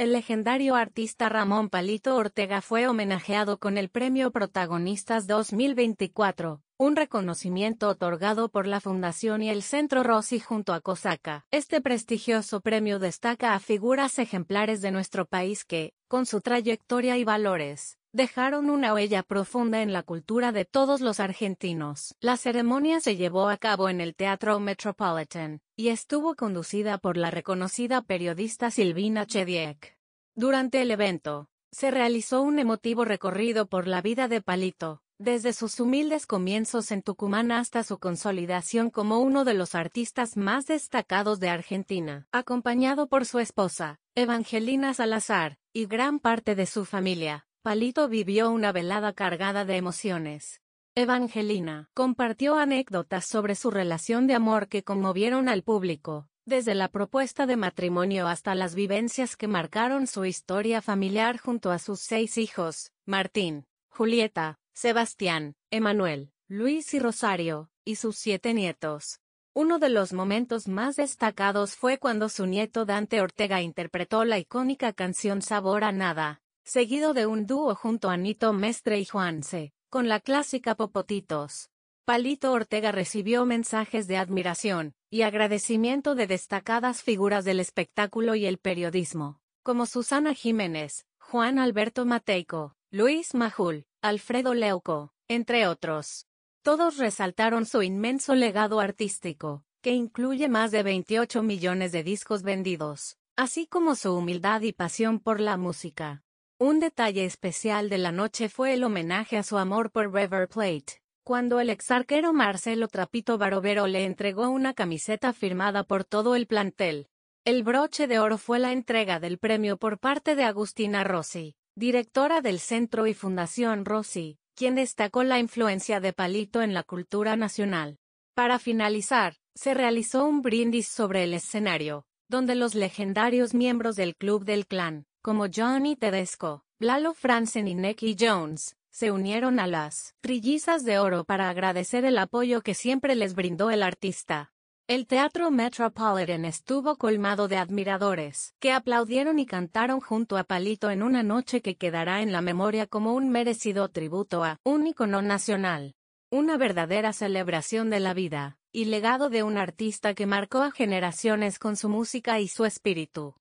El legendario artista Ramón Palito Ortega fue homenajeado con el Premio Protagonistas 2024 un reconocimiento otorgado por la Fundación y el Centro Rossi junto a COSACA. Este prestigioso premio destaca a figuras ejemplares de nuestro país que, con su trayectoria y valores, dejaron una huella profunda en la cultura de todos los argentinos. La ceremonia se llevó a cabo en el Teatro Metropolitan, y estuvo conducida por la reconocida periodista Silvina Chediek. Durante el evento, se realizó un emotivo recorrido por la vida de Palito, desde sus humildes comienzos en Tucumán hasta su consolidación como uno de los artistas más destacados de Argentina, acompañado por su esposa, Evangelina Salazar, y gran parte de su familia. Palito vivió una velada cargada de emociones. Evangelina compartió anécdotas sobre su relación de amor que conmovieron al público, desde la propuesta de matrimonio hasta las vivencias que marcaron su historia familiar junto a sus seis hijos, Martín, Julieta, Sebastián, Emanuel, Luis y Rosario, y sus siete nietos. Uno de los momentos más destacados fue cuando su nieto Dante Ortega interpretó la icónica canción Sabor a Nada, seguido de un dúo junto a Nito Mestre y Juanse, con la clásica Popotitos. Palito Ortega recibió mensajes de admiración y agradecimiento de destacadas figuras del espectáculo y el periodismo, como Susana Jiménez, Juan Alberto Mateico, Luis Majul, Alfredo Leuco, entre otros. Todos resaltaron su inmenso legado artístico, que incluye más de 28 millones de discos vendidos, así como su humildad y pasión por la música. Un detalle especial de la noche fue el homenaje a su amor por River Plate, cuando el exarquero Marcelo Trapito Barovero le entregó una camiseta firmada por todo el plantel. El broche de oro fue la entrega del premio por parte de Agustina Rossi, directora del centro y Fundación Rossi, quien destacó la influencia de Palito en la cultura nacional. Para finalizar, se realizó un brindis sobre el escenario, donde los legendarios miembros del Club del Clan, como Johnny Tedesco, Lalo Franzen y Nicky Jones, se unieron a las trillizas de oro para agradecer el apoyo que siempre les brindó el artista. El Teatro Metropolitan estuvo colmado de admiradores, que aplaudieron y cantaron junto a Palito en una noche que quedará en la memoria como un merecido tributo a un icono nacional, una verdadera celebración de la vida, y legado de un artista que marcó a generaciones con su música y su espíritu.